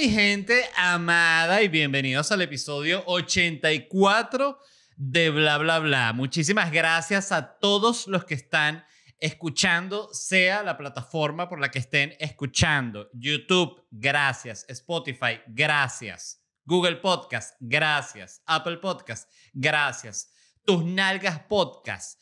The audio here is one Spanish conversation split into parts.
mi gente amada y bienvenidos al episodio 84 de Bla Bla Bla. Muchísimas gracias a todos los que están escuchando, sea la plataforma por la que estén escuchando. YouTube, gracias. Spotify, gracias. Google Podcast, gracias. Apple Podcast, gracias. Tus Nalgas Podcast,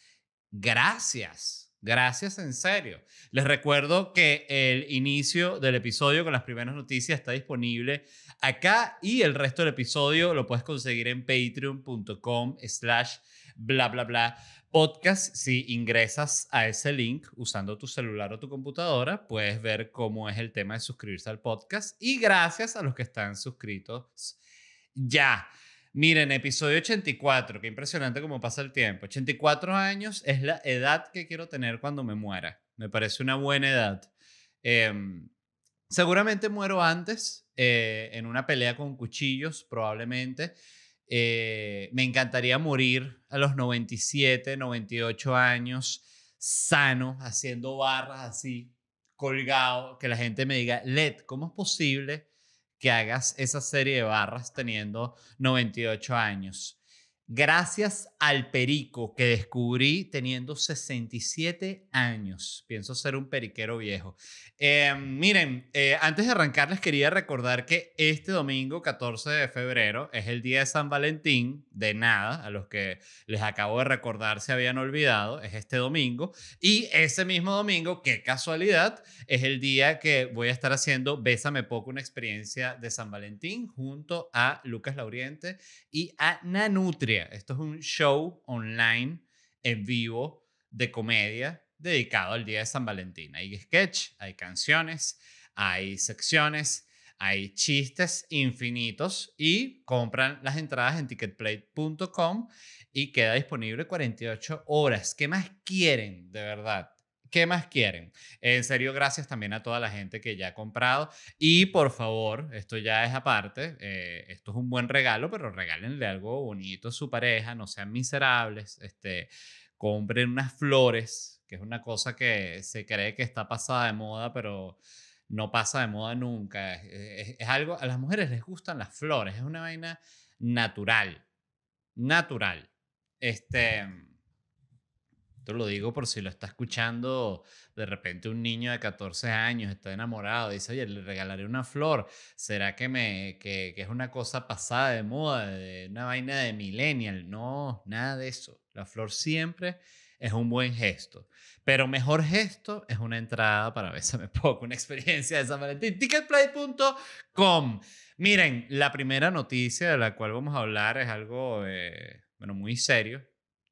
gracias. Gracias, en serio. Les recuerdo que el inicio del episodio con las primeras noticias está disponible acá y el resto del episodio lo puedes conseguir en patreon.com slash bla bla bla podcast. Si ingresas a ese link usando tu celular o tu computadora, puedes ver cómo es el tema de suscribirse al podcast y gracias a los que están suscritos ya. Miren, episodio 84, qué impresionante cómo pasa el tiempo. 84 años es la edad que quiero tener cuando me muera. Me parece una buena edad. Em, seguramente muero antes, eh, en una pelea con cuchillos, probablemente. Eh, me encantaría morir a los 97, 98 años, sano, haciendo barras así, colgado, que la gente me diga, Led, ¿cómo es posible que hagas esa serie de barras teniendo 98 años gracias al perico que descubrí teniendo 67 años. Pienso ser un periquero viejo. Eh, miren, eh, antes de arrancar les quería recordar que este domingo 14 de febrero es el día de San Valentín, de nada, a los que les acabo de recordar se habían olvidado, es este domingo. Y ese mismo domingo, qué casualidad, es el día que voy a estar haciendo Bésame Poco, una experiencia de San Valentín junto a Lucas Lauriente y a Nanutria. Esto es un show online en vivo de comedia dedicado al Día de San Valentín. Hay sketch, hay canciones, hay secciones, hay chistes infinitos y compran las entradas en ticketplate.com y queda disponible 48 horas. ¿Qué más quieren de verdad? ¿Qué más quieren? En serio, gracias también a toda la gente que ya ha comprado. Y por favor, esto ya es aparte, eh, esto es un buen regalo, pero regálenle algo bonito a su pareja, no sean miserables, este, compren unas flores, que es una cosa que se cree que está pasada de moda, pero no pasa de moda nunca. algo, a las mujeres les gustan las flores, es una vaina natural, natural. Este lo digo por si lo está escuchando de repente un niño de 14 años, está enamorado, dice, oye, le regalaré una flor. ¿Será que, me, que, es una cosa pasada de moda, de una vaina de millennial? No, nada de eso. La flor siempre es un buen gesto. Pero mejor gesto es una entrada para Bésame Poco, una experiencia de San Valentín. Ticketplay.com. Miren, la primera noticia de la cual vamos a hablar es algo, eh, bueno, muy serio.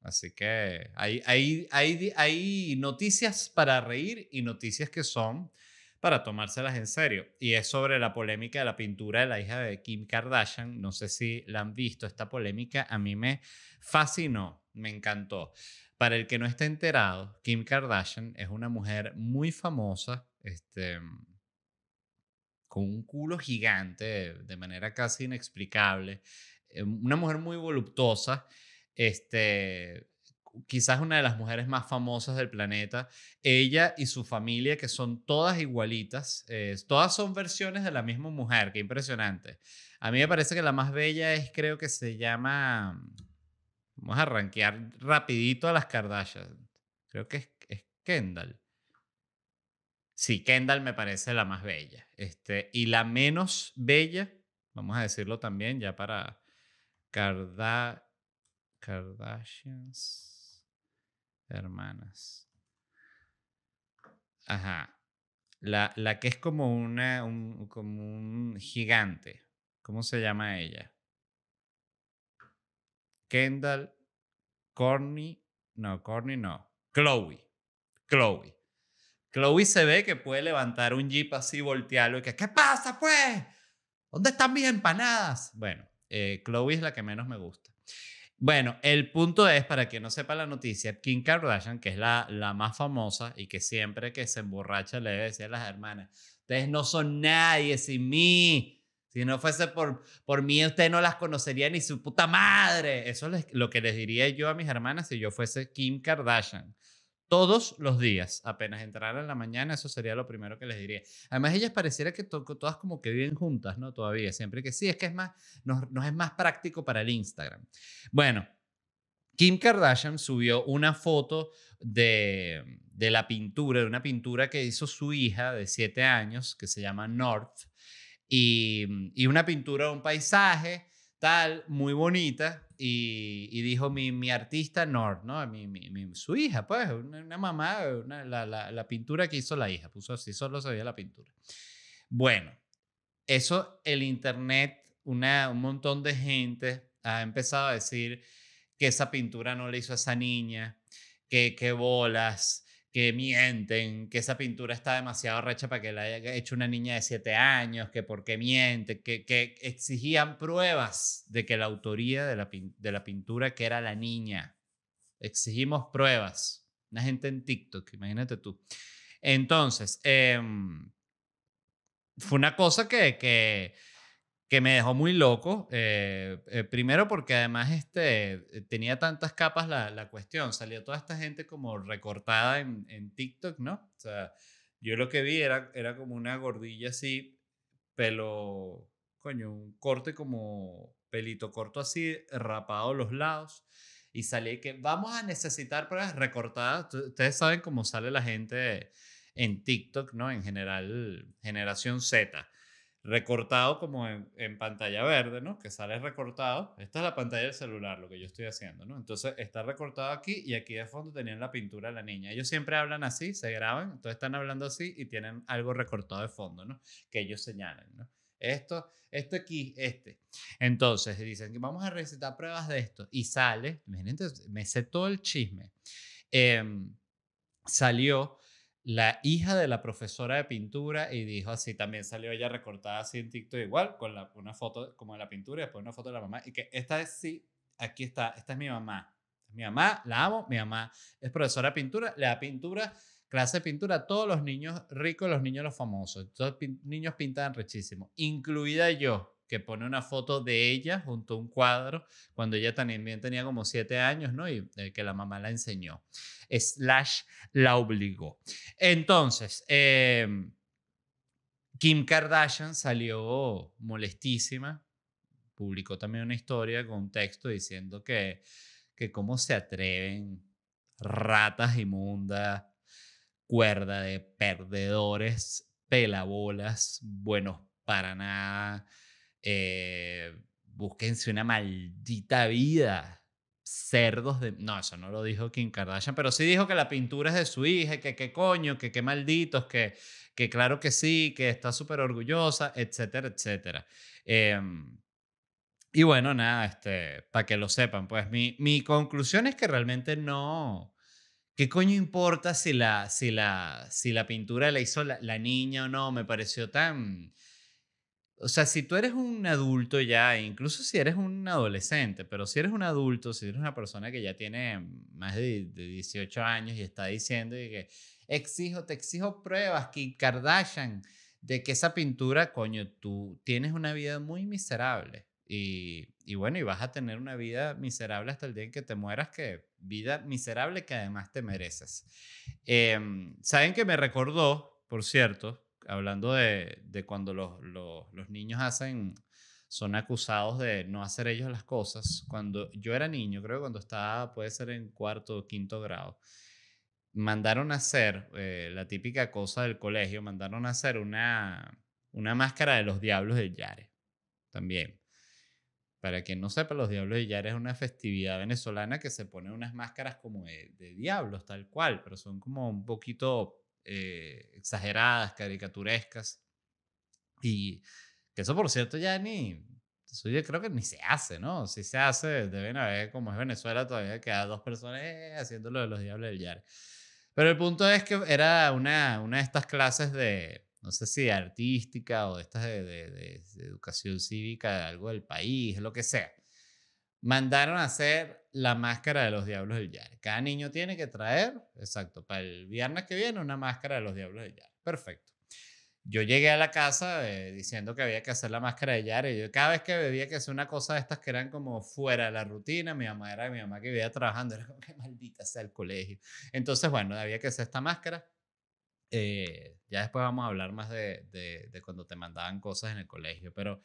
Así que hay, hay, hay, noticias para reír y noticias que son para tomárselas en serio. Y es sobre la polémica de la pintura de la hija de Kim Kardashian. No sé si la han visto, esta polémica a mí me fascinó, me encantó. Para el que no está enterado, Kim Kardashian es una mujer muy famosa, este, con un culo gigante de manera casi inexplicable, em, una mujer muy voluptuosa este, quizás una de las mujeres más famosas del planeta, ella y su familia, que son todas igualitas, eh, todas son versiones de la misma mujer, qué impresionante. A mí me parece que la más bella es, creo que se llama, mm, vamos a rankear rapidito a las Kardashian, creo que es, Kendall. Sí, Kendall me parece la más bella. Este, y la menos bella, vamos a decirlo también ya para Kardashian Kardashians. Hermanas. Ajá. La, que es como una un, como un gigante. ¿Cómo se llama ella? Kendall, Corny, no, Corny no. Chloe. Chloe. Chloe se ve que puede levantar un jeep así, voltearlo y que, ¿qué pasa pues? ¿Dónde están mis empanadas? Bueno, eh, Chloe es la que menos me gusta. Bueno, el punto es, para quien no sepa la noticia, Kim Kardashian, que es la, más famosa y que siempre que se emborracha le decir a las hermanas, ustedes no son nadie sin mí. Si no fuese por, por mí, ustedes no las conocerían ni su puta madre. Eso es lo que les diría yo a mis hermanas si yo fuese Kim Kardashian todos los días. Apenas entraran en la mañana, eso sería lo primero que les diría. Además, ellas pareciera que todas como que viven juntas, ¿no? Todavía, siempre que sí, es que es más, nos, es más práctico para el Instagram. Bueno, Kim Kardashian subió una foto de, la pintura, de una pintura que hizo su hija de siete años, que se llama North, y, y una pintura, un paisaje tal, muy bonita, y, y dijo mi, mi artista Nord, ¿no? Mi, mi, mi, su hija, pues, una, mamá, la, la, la, pintura que hizo la hija, puso así, solo se la pintura. Bueno, eso, el Internet, una, un montón de gente ha empezado a decir que esa pintura no la hizo esa niña, que qué bolas, que mienten, que esa pintura está demasiado recha para que la haya hecho una niña de 7 años, que por qué miente, que, que exigían pruebas de que la autoría de la, de la pintura que era la niña. Exigimos pruebas. Una gente en TikTok, imagínate tú. Entonces, em, fue una cosa que, que que me dejó muy loco. Eh, eh, primero porque además este, eh, tenía tantas capas la, cuestión. Salía toda esta gente como recortada en, TikTok, ¿no? O sea, yo lo que vi era, era como una gordilla así, pelo, coño, un corte como pelito corto así, rapado los lados. Y salí que vamos a necesitar pruebas recortadas. Ustedes saben cómo sale la gente en TikTok, ¿no? En general, generación Z recortado como en, pantalla verde, ¿no? Que sale recortado. Esta es la pantalla del celular, lo que yo estoy haciendo, ¿no? Entonces está recortado aquí y aquí de fondo tenían la pintura de la niña. Ellos siempre hablan así, se graban, entonces están hablando así y tienen algo recortado de fondo, ¿no? Que ellos señalan, ¿no? Esto, esto aquí, este. Entonces dicen que vamos a recitar pruebas de esto y sale, imagínense, me sé todo el chisme. Em, salió la hija de la profesora de pintura y dijo así, también salió ella recortada así en TikTok igual, con una foto como de la pintura y después una foto de la mamá, y que esta es sí, aquí está, esta es mi mamá. Mi mamá, la amo, mi mamá es profesora de pintura, le da pintura, clase de pintura a todos los niños ricos, los niños los famosos, todos los niños pintan richísimo, incluida yo que pone una foto de ella junto a un cuadro cuando ella también tenía como siete años, ¿no? Y eh, que la mamá la enseñó, slash la obligó. Entonces, em, Kim Kardashian salió molestísima, publicó también una historia con un texto diciendo que, que cómo se atreven ratas inmundas, cuerda de perdedores, pelabolas, buenos para nada, eh, búsquense una maldita vida. Cerdos de... No, eso no lo dijo Kim Kardashian, pero sí dijo que la pintura es de su hija, que qué coño, que qué malditos, que, que claro que sí, que está súper orgullosa, etcétera, etcétera. Em, y bueno, nada, este, para que lo sepan, pues mi, mi conclusión es que realmente no... ¿Qué coño importa si la, si la, si la pintura la hizo la niña o no? Me pareció tan o sea, si tú eres un adulto ya, e incluso si eres un adolescente, pero si eres un adulto, si eres una persona que ya tiene más de, 18 años y está diciendo y que exijo, te exijo pruebas, que Kardashian, de que esa pintura, coño, tú tienes una vida muy miserable. Y, y, bueno, y vas a tener una vida miserable hasta el día en que te mueras, que vida miserable que además te mereces. Em, Saben que me recordó, por cierto, hablando de, cuando los, niños hacen, son acusados de no hacer ellos las cosas. Cuando yo era niño, creo que cuando estaba, puede ser en cuarto o quinto grado, mandaron a hacer eh, la típica cosa del colegio, mandaron a hacer una, una máscara de los diablos de Yare. También. Para quien no sepa, los Diablos de Yare es una festividad venezolana que se pone unas máscaras como de, diablos, tal cual, pero son como un poquito eh, exageradas, caricaturescas. Y que eso, por cierto, ya ni. creo que ni se hace, ¿no? Si se hace, deben haber, como es Venezuela, todavía quedan dos personas eh, haciéndolo de los diablos del yar, Pero el punto es que era una, una de estas clases de, no sé si artística o de estas de, de, educación cívica, algo del país, lo que sea mandaron a hacer la máscara de los diablos del Yare. Cada niño tiene que traer, exacto, para el viernes que viene una máscara de los diablos del Yare. Perfecto. Yo llegué a la casa eh, diciendo que había que hacer la máscara de Yare. Yo cada vez que veía que hacía una cosa de estas que eran como fuera de la rutina, mi mamá era mi mamá que vivía trabajando, era como que maldita sea el colegio. Entonces, bueno, había que hacer esta máscara. Eh, ya después vamos a hablar más de, de, de cuando te mandaban cosas en el colegio, pero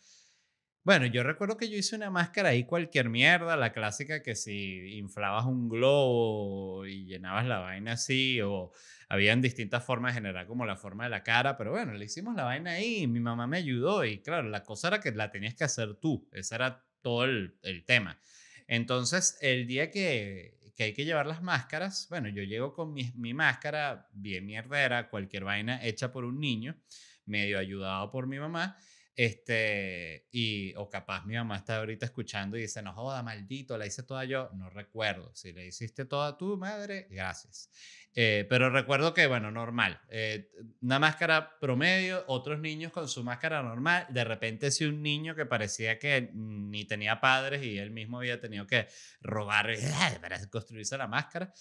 bueno, yo recuerdo que yo hice una máscara ahí cualquier mierda, la clásica que si inflabas un globo y llenabas la vaina así, o habían distintas formas de generar como la forma de la cara, pero bueno, le hicimos la vaina ahí, y mi mamá me ayudó y claro, la cosa era que la tenías que hacer tú, ese era todo el, tema. Entonces, el día que, hay que llevar las máscaras, bueno, yo llego con mi, mi máscara bien mierdera, cualquier vaina hecha por un niño, medio ayudado por mi mamá. Este, y, o capaz mi mamá está ahorita escuchando y dice, no joda, maldito, la hice toda yo. No recuerdo. Si la hiciste toda tu madre, gracias. Eh, pero recuerdo que, bueno, normal. Eh, una máscara promedio, otros niños con su máscara normal. De repente, si un niño que parecía que ni tenía padres y él mismo había tenido que robar eh, para construirse la máscara.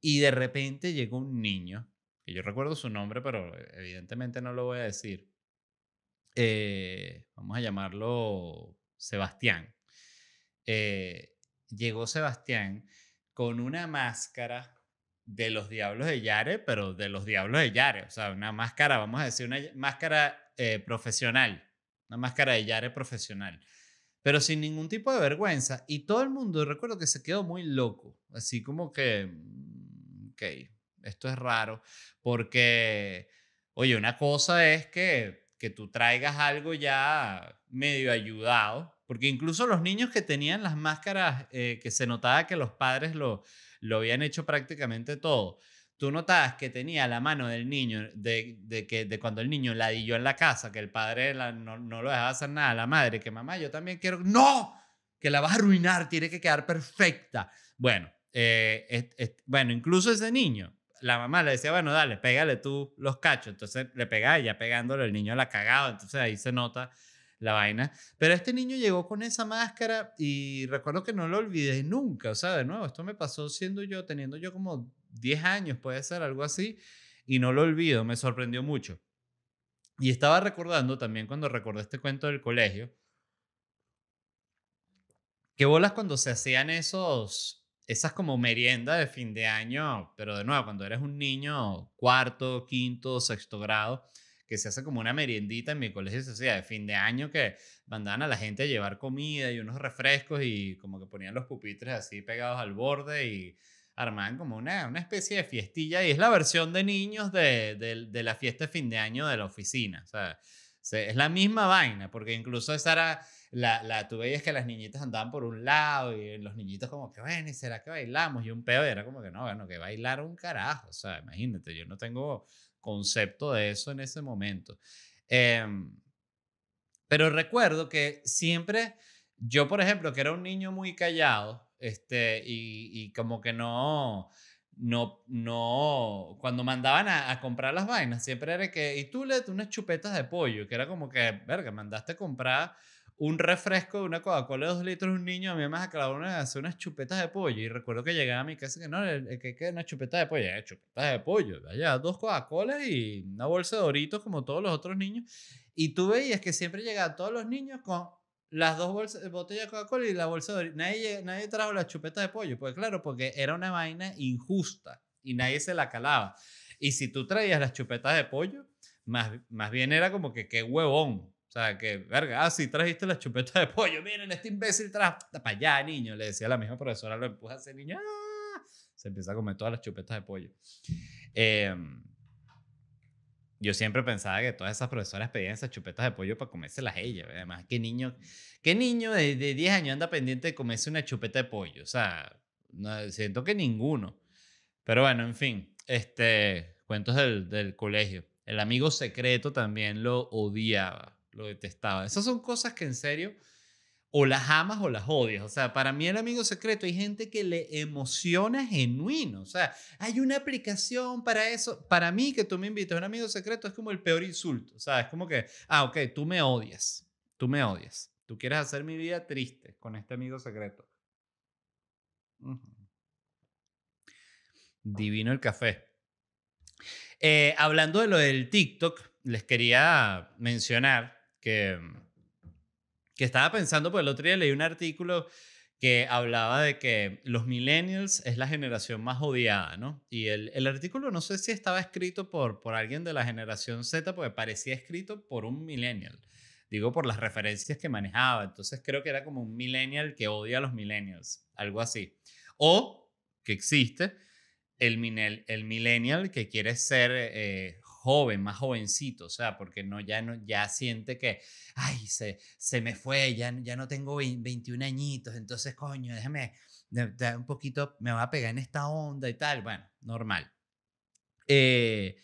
Y de repente llegó un niño, que yo recuerdo su nombre, pero evidentemente no lo voy a decir eh, vamos a llamarlo Sebastián. Eh, llegó Sebastián con una máscara de los diablos de Yare, pero de los diablos de Yare, o sea, una máscara, vamos a decir, una máscara eh, profesional, una máscara de Yare profesional, pero sin ningún tipo de vergüenza. Y todo el mundo, recuerdo que se quedó muy loco, así como que, mm, ok, esto es raro, porque, oye, una cosa es que que tú traigas algo ya medio ayudado, porque incluso los niños que tenían las máscaras, eh, que se notaba que los padres lo, lo habían hecho prácticamente todo, tú notabas que tenía la mano del niño, de, que, de cuando el niño ladilló en la casa, que el padre no, lo dejaba hacer nada, la madre, que mamá, yo también quiero, no, que la vas a arruinar, tiene que quedar perfecta. Bueno, eh, bueno, incluso ese niño la mamá le decía, bueno, dale, pégale tú los cachos. Entonces le pegaba y ya pegándole el niño la cagaba. Entonces ahí se nota la vaina. Pero este niño llegó con esa máscara y recuerdo que no lo olvidé nunca. O sea, de nuevo, esto me pasó siendo yo, teniendo yo como 10 años, puede ser algo así, y no lo olvido, me sorprendió mucho. Y estaba recordando también cuando recordé este cuento del colegio, qué bolas cuando se hacían esos esas como merienda de fin de año, pero de nuevo, cuando eres un niño cuarto, quinto, sexto grado, que se hace como una meriendita en mi colegio se hacía de fin de año que mandaban a la gente a llevar comida y unos refrescos y como que ponían los pupitres así pegados al borde y armaban como una, una especie de fiestilla y es la versión de niños de, de la fiesta de fin de año de la oficina, o sea, es la misma vaina, porque incluso esa era la, la, tú veías que las niñitas andaban por un lado y los niñitos como que, bueno, ¿y será que bailamos? Y un peo era como que no, bueno, que bailar un carajo, o sea, imagínate, yo no tengo concepto de eso en ese momento. Em, pero recuerdo que siempre, yo por ejemplo, que era un niño muy callado, este, y, y como que no, no, no, cuando mandaban a, comprar las vainas, siempre era que, y tú le unas chupetas de pollo, que era como que, verga, mandaste a comprar un refresco de una Coca-Cola de dos litros un niño, a mí me ha una hacer unas chupetas de pollo. Y recuerdo que llegaba a mi casa que no, que, qué, una chupeta de pollo, chupetas de pollo, allá, dos Coca-Colas y una bolsa de doritos como todos los otros niños. Y tú veías que siempre llegaban todos los niños con las dos bolsas, botellas de Coca-Cola y la bolsa de Nadie, nadie trajo las chupetas de pollo, pues claro, porque era una vaina injusta y nadie se la calaba. Y si tú traías las chupetas de pollo, más, más bien era como que qué huevón. O sea, que verga, ah, trajiste las chupetas de pollo, miren, este imbécil trajo. Para allá, niño, le decía la misma profesora, lo empuja a ese niño. Ah", se empieza a comer todas las chupetas de pollo. Eh, yo siempre pensaba que todas esas profesoras pedían esas chupetas de pollo para comérselas ellas. Además, ¿qué niño, qué niño de, de 10 años anda pendiente de comerse una chupeta de pollo? O sea, no, siento que ninguno. Pero bueno, en fin, este, cuentos del, del colegio. El amigo secreto también lo odiaba, lo detestaba. Esas son cosas que en serio o las amas o las odias. O sea, para mí el amigo secreto hay gente que le emociona genuino. O sea, hay una aplicación para eso. Para mí que tú me invites a un amigo secreto es como el peor insulto. O sea, es como que, ah, ok, tú me odias. Tú me odias. Tú quieres hacer mi vida triste con este amigo secreto. Divino el café. Eh, hablando de lo del TikTok, les quería mencionar que mm, que estaba pensando, por pues, el otro día leí un artículo que hablaba de que los millennials es la generación más odiada, ¿no? Y el, artículo no sé si estaba escrito por, por alguien de la generación Z, porque parecía escrito por un millennial. Digo, por las referencias que manejaba. Entonces creo que era como un millennial que odia a los millennials, algo así. O que existe el, el millennial que quiere ser eh, joven, más jovencito, o sea, porque no, ya, no, ya siente que, ay, se, se me fue, ya, no tengo 21 añitos, entonces, coño, déjame, un poquito, me va a pegar en esta onda y tal, bueno, normal. Eh,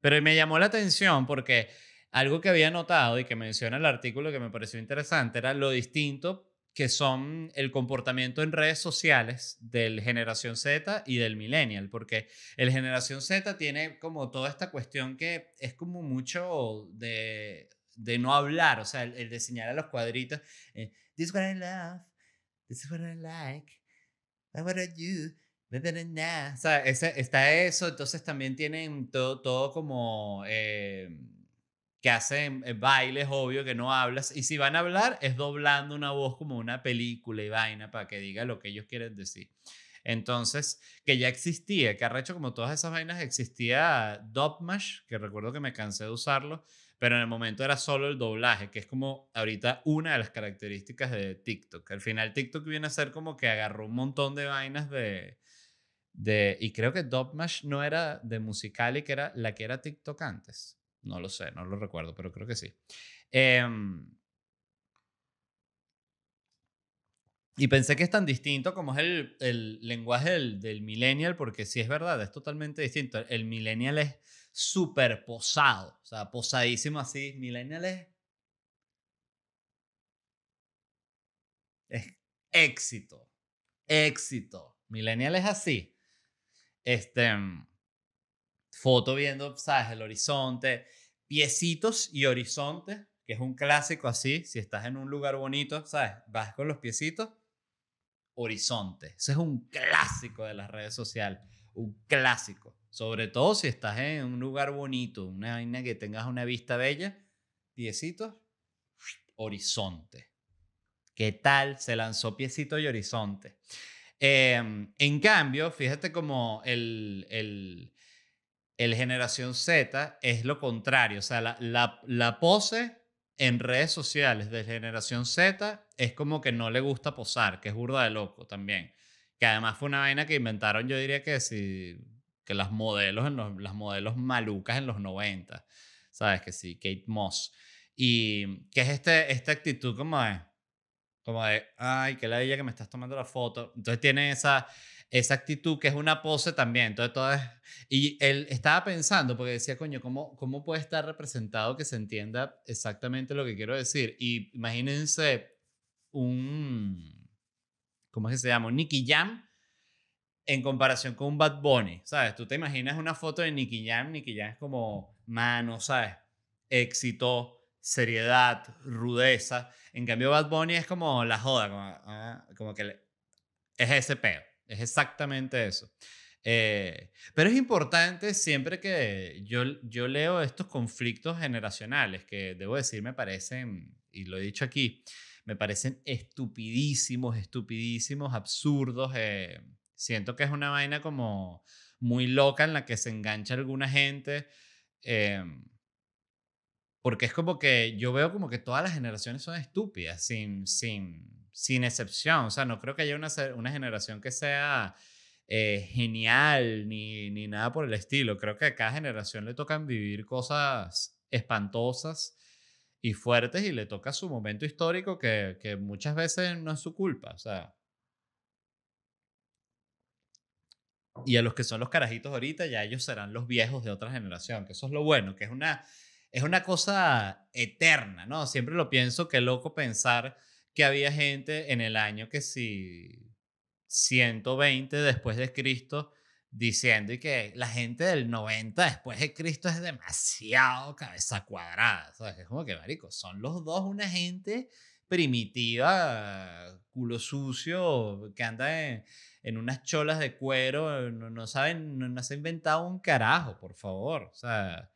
pero me llamó la atención porque algo que había notado y que menciona el artículo que me pareció interesante era lo distinto que son el comportamiento en redes sociales del generación Z y del millennial, porque el generación Z tiene como toda esta cuestión que es como mucho de, de no hablar, o sea, el, de señalar los cuadritos, eh, this is what I love, this is what I like, what I you, o sea, está eso, entonces también tienen todo, todo como... Eh, que hacen eh, bailes, obvio, que no hablas. Y si van a hablar, es doblando una voz como una película y vaina para que diga lo que ellos quieren decir. Entonces, que ya existía, que ha arrecho como todas esas vainas, existía Dopmash, que recuerdo que me cansé de usarlo, pero en el momento era solo el doblaje, que es como ahorita una de las características de TikTok. Al final TikTok viene a ser como que agarró un montón de vainas de... de y creo que Dopmash no era de musical y que era la que era TikTok antes. No lo sé, no lo recuerdo, pero creo que sí. Em, y pensé que es tan distinto como es el, lenguaje del, del, millennial, porque sí es verdad, es totalmente distinto. El millennial es super posado, o sea, posadísimo así. Millennial es... Es éxito, éxito. Millennial es así. Este foto viendo, ¿sabes? El horizonte, piecitos y horizonte, que es un clásico así, si estás en un lugar bonito, ¿sabes? Vas con los piecitos, horizonte. Ese es un clásico de las redes sociales, un clásico. Sobre todo si estás en un lugar bonito, una vaina que tengas una vista bella, piecitos, horizonte. ¿Qué tal? Se lanzó piecito y horizonte. Em, en cambio, fíjate como el el generación Z es lo contrario, o sea, la, la, la pose en redes sociales de generación Z es como que no le gusta posar, que es burda de loco también. Que además fue una vaina que inventaron, yo diría que si que las modelos en los, las modelos malucas en los 90, sabes que sí, Kate Moss. Y que es este, esta actitud como de, como de, ay, qué ladilla que me estás tomando la foto. Entonces tiene esa, esa actitud que es una pose también. Entonces, todo Y él estaba pensando, porque decía, coño, ¿cómo, ¿cómo puede estar representado que se entienda exactamente lo que quiero decir? Y imagínense un... ¿Cómo es que se llama? Un Jam en comparación con un Bad Bunny, ¿sabes? Tú te imaginas una foto de Nicky Jam, Nicky Jam es como mano, ¿sabes? Éxito, seriedad, rudeza. En cambio, Bad Bunny es como la joda, como, ah, como que es ese peo es exactamente eso. Eh, pero es importante siempre que yo, yo leo estos conflictos generacionales que, debo decir, me parecen, y lo he dicho aquí, me parecen estupidísimos, estupidísimos, absurdos. Eh, siento que es una vaina como muy loca en la que se engancha alguna gente. Eh, porque es como que yo veo como que todas las generaciones son estúpidas, sin, sin, sin excepción. O sea, no creo que haya una, una generación que sea eh, genial ni, ni nada por el estilo. Creo que a cada generación le tocan vivir cosas espantosas y fuertes y le toca su momento histórico que, que muchas veces no es su culpa. O sea, y a los que son los carajitos ahorita, ya ellos serán los viejos de otra generación, que eso es lo bueno, que es una es una cosa eterna, ¿no? Siempre lo pienso, qué loco pensar que había gente en el año que si 120 después de Cristo diciendo y que la gente del 90 después de Cristo es demasiado cabeza cuadrada, ¿sabes? Es como que, marico, son los dos una gente primitiva, culo sucio, que anda en, unas cholas de cuero, no, saben, no, no, se ha inventado un carajo, por favor, o sea,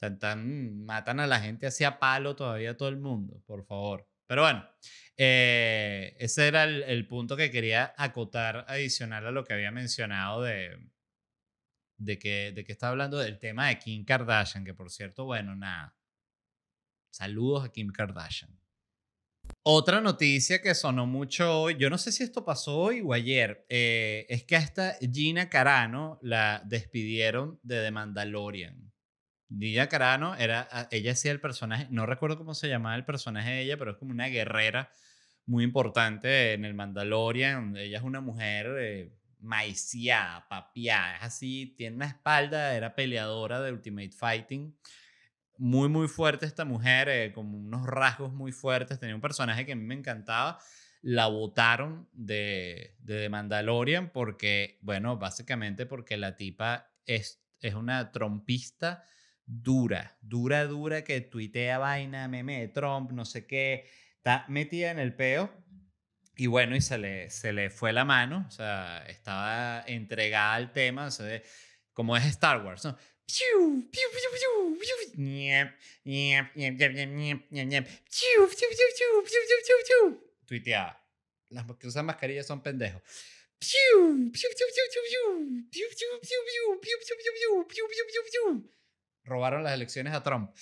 matan a la gente hacia palo todavía todo el mundo, por favor. Pero bueno, eh, ese era el, punto que quería acotar adicional a lo que había mencionado de, de que, de que estaba hablando del tema de Kim Kardashian, que por cierto, bueno, nada. Saludos a Kim Kardashian. Otra noticia que sonó mucho hoy, yo no sé si esto pasó hoy o ayer, eh, es que hasta Gina Carano la despidieron de The Mandalorian. Nidia Carano era, ah, ella hacía el personaje, no recuerdo cómo se llamaba el personaje de ella, pero es como una guerrera muy importante en el Mandalorian. Ella es una mujer eh, maiciada, papiada, es así, tiene una espalda, era peleadora de Ultimate Fighting. Muy, muy fuerte esta mujer, eh, con unos rasgos muy fuertes. Tenía un personaje que a mí me encantaba. La votaron de, Mandalorian porque, bueno, básicamente porque la tipa es, es una trompista dura, dura, dura, que tuitea vaina, meme de Trump, no sé qué, está metida en el peo. Y bueno, y se le, se le fue la mano, o sea, estaba entregada al tema, como es Star Wars, ¿no? Tuiteaba. Las que usan mascarillas son pendejos robaron las elecciones a Trump.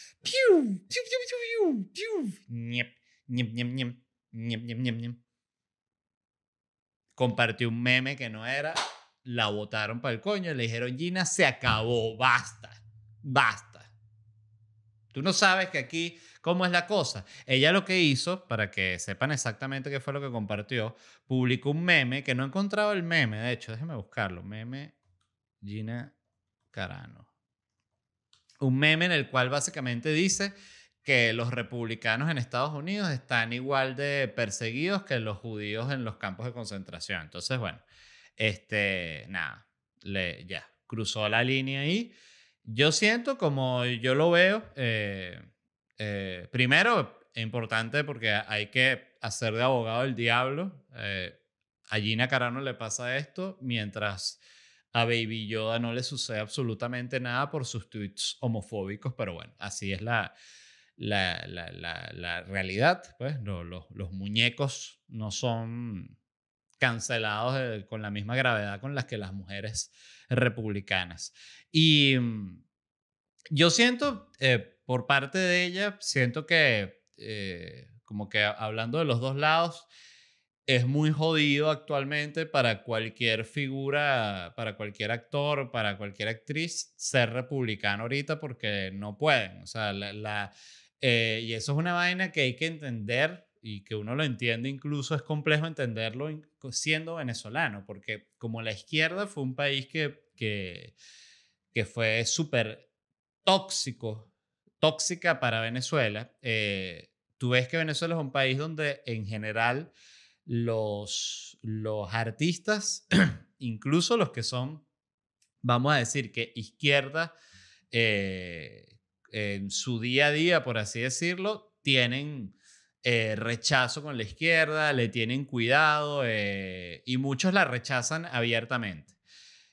Compartió un meme que no era, la votaron para el coño y le dijeron, Gina, se acabó, basta, basta. Tú no sabes que aquí, ¿cómo es la cosa? Ella lo que hizo, para que sepan exactamente qué fue lo que compartió, publicó un meme que no encontraba el meme, de hecho, déjeme buscarlo, meme Gina Carano un meme en el cual básicamente dice que los republicanos en Estados Unidos están igual de perseguidos que los judíos en los campos de concentración. Entonces, bueno, este, nada, ya, cruzó la línea ahí. Yo siento, como yo lo veo, eh, eh, primero, importante porque hay que hacer de abogado el diablo. Eh, a Gina Carano le pasa esto mientras a Baby Yoda no le sucede absolutamente nada por sus tweets homofóbicos, pero bueno, así es la, la, realidad. Pues los, los, muñecos no son cancelados eh, con la misma gravedad con las que las mujeres republicanas. Y mm, yo siento, eh, por parte de ella, siento que, eh, como que hablando de los dos lados, es muy jodido actualmente para cualquier figura, para cualquier actor, para cualquier actriz ser republicano ahorita porque no pueden. O sea, la, eh, y eso es una vaina que hay que entender y que uno lo entiende incluso es complejo entenderlo siendo venezolano, porque como la izquierda fue un país que, que, que fue súper tóxico, tóxica para Venezuela, eh, tú ves que Venezuela es un país donde en general los, los artistas, incluso los que son, vamos a decir, que izquierda, eh, en su día a día, por así decirlo, tienen eh, rechazo con la izquierda, le tienen cuidado eh, y muchos la rechazan abiertamente.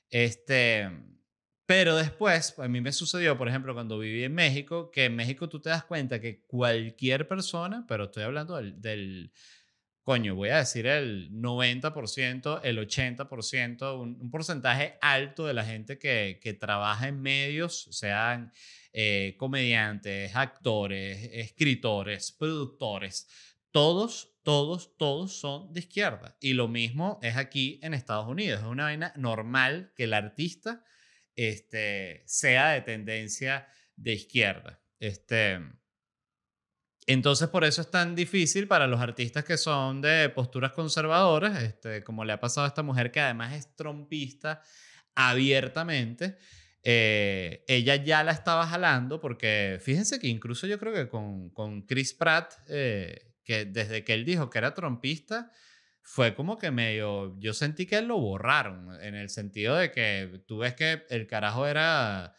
Este, pero después, a mí me sucedió, por ejemplo, cuando viví en México, que en México tú te das cuenta que cualquier persona, pero estoy hablando del coño, voy a decir el 90%, el 80%, un, porcentaje alto de la gente que, trabaja en medios, sean eh, comediantes, actores, escritores, productores, todos, todos, todos son de izquierda. Y lo mismo es aquí en Estados Unidos. Es una vaina normal que el artista este, sea de tendencia de izquierda. Este, entonces, por eso es tan difícil para los artistas que son de posturas conservadoras, este, como le ha pasado a esta mujer que además es trompista abiertamente. Eh, ella ya la estaba jalando porque fíjense que incluso yo creo que con, Chris Pratt, eh, que desde que él dijo que era trompista, fue como que medio, yo sentí que lo borraron, en el sentido de que tú ves que el carajo era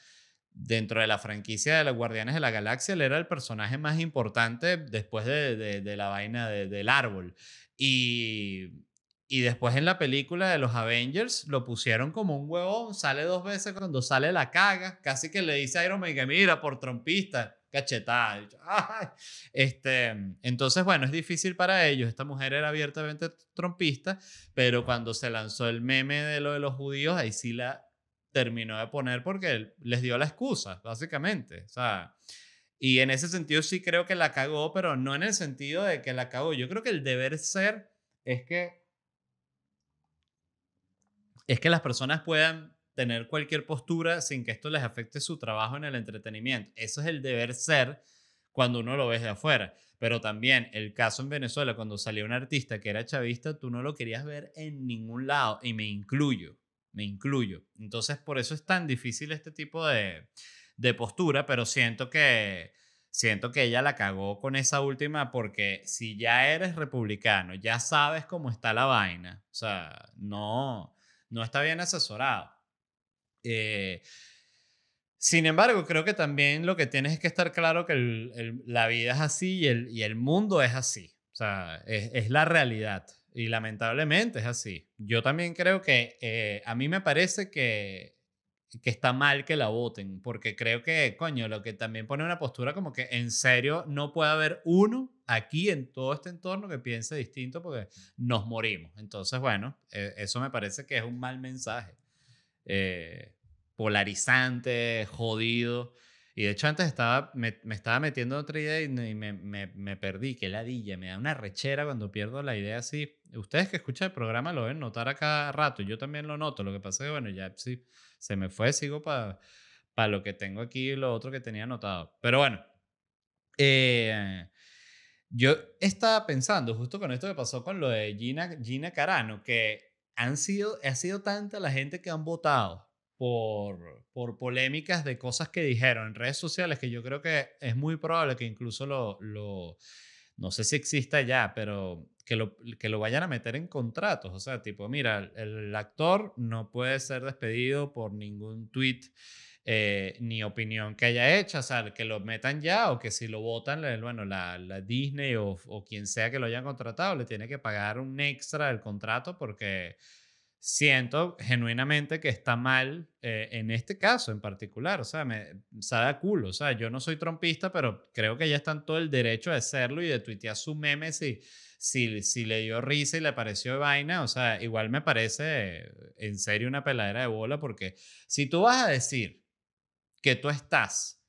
dentro de la franquicia de los Guardianes de la Galaxia, él era el personaje más importante después de, la vaina del árbol. Y, y después en la película de los Avengers lo pusieron como un huevón, sale dos veces cuando sale la caga, casi que le dice a Iron Man que mira, por trompista, cachetada. Este, entonces, bueno, es difícil para ellos. Esta mujer era abiertamente trompista, pero cuando se lanzó el meme de lo de los judíos, ahí sí la terminó de poner porque les dio la excusa, básicamente. O sea, y en ese sentido sí creo que la cagó, pero no en el sentido de que la cagó. Yo creo que el deber ser es que es que las personas puedan tener cualquier postura sin que esto les afecte su trabajo en el entretenimiento. Eso es el deber ser cuando uno lo ve de afuera. Pero también el caso en Venezuela, cuando salió un artista que era chavista, tú no lo querías ver en ningún lado, y me incluyo me incluyo. Entonces, por eso es tan difícil este tipo de, postura, pero siento que, siento que ella la cagó con esa última porque si ya eres republicano, ya sabes cómo está la vaina, o sea, no, no está bien asesorado. Eh, sin embargo, creo que también lo que tienes es que estar claro que la vida es así y el, mundo es así. O sea, es, es la realidad. Y lamentablemente es así. Yo también creo que eh, a mí me parece que, que está mal que la voten, porque creo que, coño, lo que también pone una postura como que en serio no puede haber uno aquí en todo este entorno que piense distinto porque nos morimos. Entonces, bueno, eh, eso me parece que es un mal mensaje. Eh, polarizante, jodido. Y de hecho antes estaba, me, estaba metiendo otra idea y, me, perdí, que ladilla, me da una rechera cuando pierdo la idea así. Ustedes que escuchan el programa lo ven notar a cada rato, yo también lo noto, lo que pasa es que bueno, ya sí, se me fue, sigo para lo que tengo aquí y lo otro que tenía anotado. Pero bueno, eh, yo estaba pensando justo con esto que pasó con lo de Gina, Gina Carano, que han sido, ha sido tanta la gente que han votado por, por polémicas de cosas que dijeron en redes sociales, que yo creo que es muy probable que incluso lo, lo no sé si exista ya, pero que lo, que lo vayan a meter en contratos. O sea, tipo, mira, el actor no puede ser despedido por ningún tweet eh, ni opinión que haya hecho. O sea, que lo metan ya o que si lo votan, bueno, la, Disney o, o, quien sea que lo hayan contratado le tiene que pagar un extra del contrato porque siento genuinamente que está mal eh, en este caso en particular. O sea, me sabe a culo. O sea, yo no soy trompista, pero creo que ya están todo el derecho de serlo y de tuitear su meme si, si, si le dio risa y le pareció vaina. O sea, igual me parece en serio una peladera de bola porque si tú vas a decir que tú estás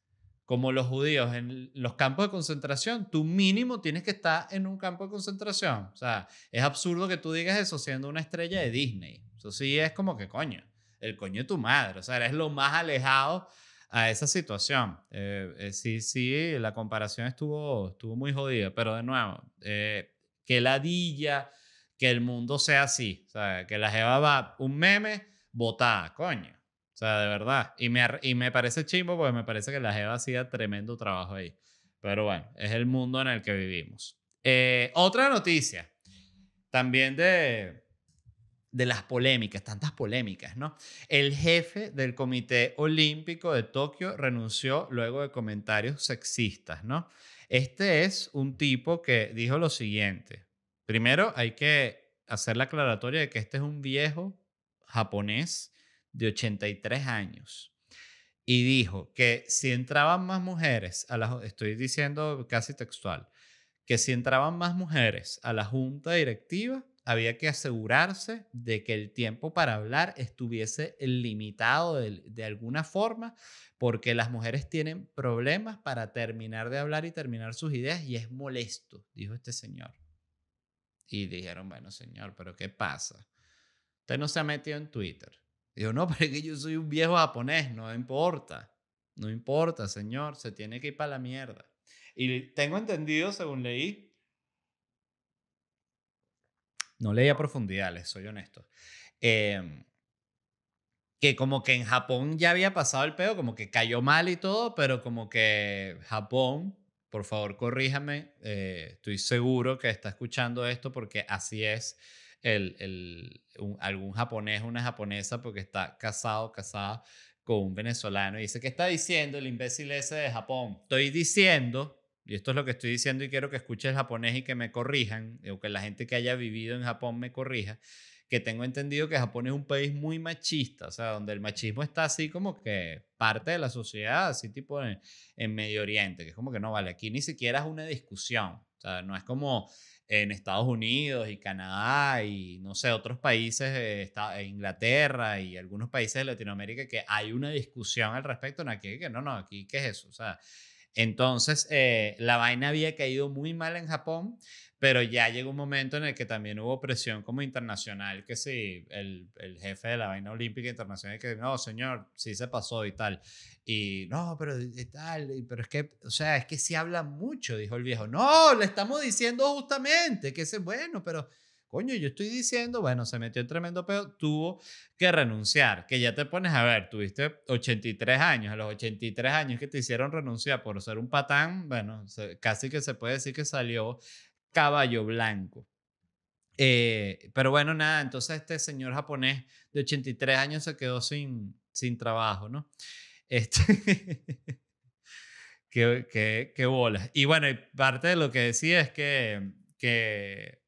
como los judíos en los campos de concentración, tú mínimo tienes que estar en un campo de concentración. O sea, es absurdo que tú digas eso siendo una estrella de Disney. Eso sí es como que coño, el coño de tu madre. O sea, eres lo más alejado a esa situación. Eh, eh, sí, sí, la comparación estuvo, estuvo muy jodida, pero de nuevo, eh, que ladilla, que el mundo sea así. O sea, que la jeva va un meme, botada, coño sea, de verdad. Y me, y me parece chimbo porque me parece que la Jeva hacía tremendo trabajo ahí. Pero bueno, es el mundo en el que vivimos. Eh, otra noticia, también de, de las polémicas, tantas polémicas, ¿no? El jefe del Comité Olímpico de Tokio renunció luego de comentarios sexistas, ¿no? Este es un tipo que dijo lo siguiente. Primero hay que hacer la aclaratoria de que este es un viejo japonés de 83 años y dijo que si entraban más mujeres a la estoy diciendo casi textual, que si entraban más mujeres a la junta directiva, había que asegurarse de que el tiempo para hablar estuviese limitado de, de, alguna forma, porque las mujeres tienen problemas para terminar de hablar y terminar sus ideas y es molesto, dijo este señor. Y dijeron, bueno, señor, pero ¿qué pasa? Usted no se ha metido en Twitter. Digo, no, pero es que yo soy un viejo japonés, no importa. No importa, señor, se tiene que ir para la mierda. Y tengo entendido, según leí, no leí a profundidad, soy honesto, em, que como que en Japón ya había pasado el peo como que cayó mal y todo, pero como que Japón, por favor corríjame, eh, estoy seguro que está escuchando esto porque así es el, el, algún japonés o una japonesa porque está casado, casada con un venezolano y dice, ¿qué está diciendo el imbécil ese de Japón? Estoy diciendo, y esto es lo que estoy diciendo y quiero que escuche el japonés y que me corrijan, o que la gente que haya vivido en Japón me corrija, que tengo entendido que Japón es un país muy machista, o sea, donde el machismo está así como que parte de la sociedad, así tipo en, en Medio Oriente, que es como que no vale, aquí ni siquiera es una discusión, o sea, no es como en Estados Unidos y Canadá y no sé, otros países, está, e Inglaterra y algunos países de Latinoamérica que hay una discusión al respecto, no, aquí que no, no, aquí qué es eso, o sea, entonces, eh, la vaina había caído muy mal en Japón, pero ya llegó un momento en el que también hubo presión como internacional, que sí, el, el jefe de la vaina olímpica internacional, que no, señor, sí se pasó y tal. Y no, pero tal, pero es que, o sea, es que sí habla mucho, dijo el viejo. No, le estamos diciendo justamente que es bueno, pero coño, yo estoy diciendo, bueno, se metió en tremendo pedo, tuvo que renunciar, que ya te pones a ver, tuviste 83 años, a los 83 años que te hicieron renunciar por ser un patán, bueno, casi que se puede decir que salió caballo blanco. Eh, pero bueno, nada, entonces este señor japonés de 83 años se quedó sin, sin trabajo, ¿no? Este, qué, qué, Y bueno, parte de lo que decía es que, que,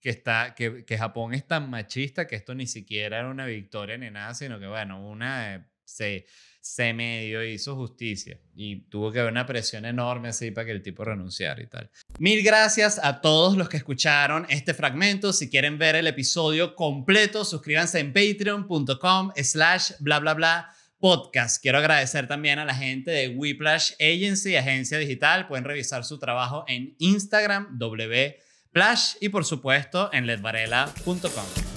que está, que, que, Japón es tan machista que esto ni siquiera era una victoria ni nada, sino que bueno, una... Eh, se, se medio hizo justicia y tuvo que haber una presión enorme así para que el tipo renunciara y tal. Mil gracias a todos los que escucharon este fragmento. Si quieren ver el episodio completo, suscríbanse en patreon.com slash bla bla bla podcast. Quiero agradecer también a la gente de Whiplash Agency, agencia digital. Pueden revisar su trabajo en Instagram, wplash y por supuesto en ledvarela.com.